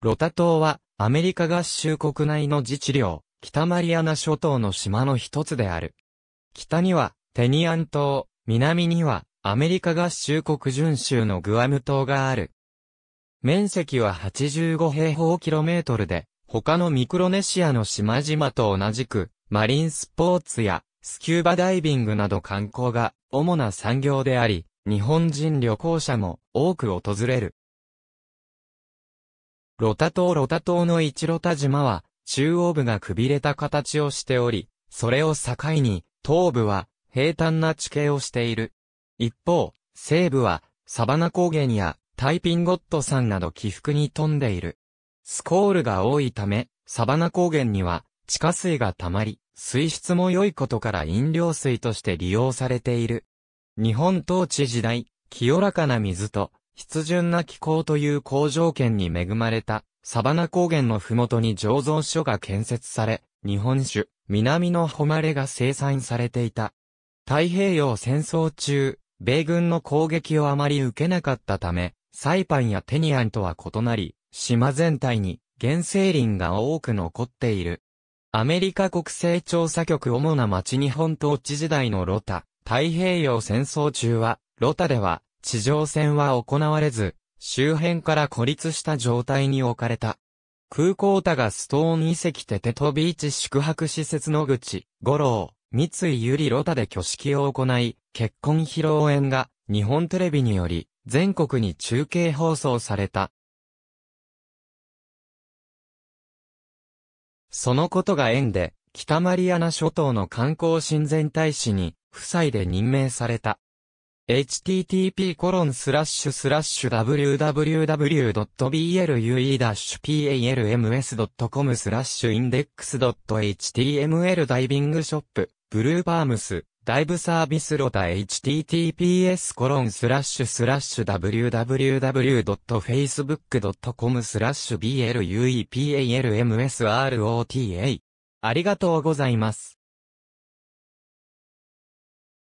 ロタ島は、アメリカ合衆国内の自治領、北マリアナ諸島の島の一つである。北には、テニアン島、南には、アメリカ合衆国準州のグアム島がある。面積は85平方キロメートルで、他のミクロネシアの島々と同じく、マリンスポーツや、スキューバダイビングなど観光が、主な産業であり、日本人旅行者も多く訪れる。ロタ島ロタ島の一ロタ島は、中央部がくびれた形をしており、それを境に、東部は平坦な地形をしている。一方、西部はサバナ高原やタイピンゴット山など起伏に富んでいる。スコールが多いため、サバナ高原には地下水が溜まり、水質も良いことから飲料水として利用されている。日本統治時代、清らかな水と湿潤な気候という好条件に恵まれた、サバナ高原の麓に醸造所が建設され、日本酒、南の誉れが生産されていた。太平洋戦争中、米軍の攻撃をあまり受けなかったため、サイパンやテニアンとは異なり、島全体に原生林が多く残っている。アメリカ国勢調査局主な町日本統治時代のロタ、太平洋戦争中は、ロタでは、地上戦は行われず、周辺から孤立した状態に置かれた。空港田がストーン遺跡テテトビーチ宿泊施設の口、五郎、三井ゆりロタで挙式を行い、結婚披露宴が日本テレビにより全国に中継放送された。そのことが縁で、北マリアナ諸島の観光親善大使に、夫妻で任命された。http://www.blue-palms.com スラッシュインデックス .html ダイビングショップ、ブルーパームス、ダイブサービスロタ https コロンスラッシュスラッシュ www.facebook.com スラッシュ bluepalmsrota ありがとうございます。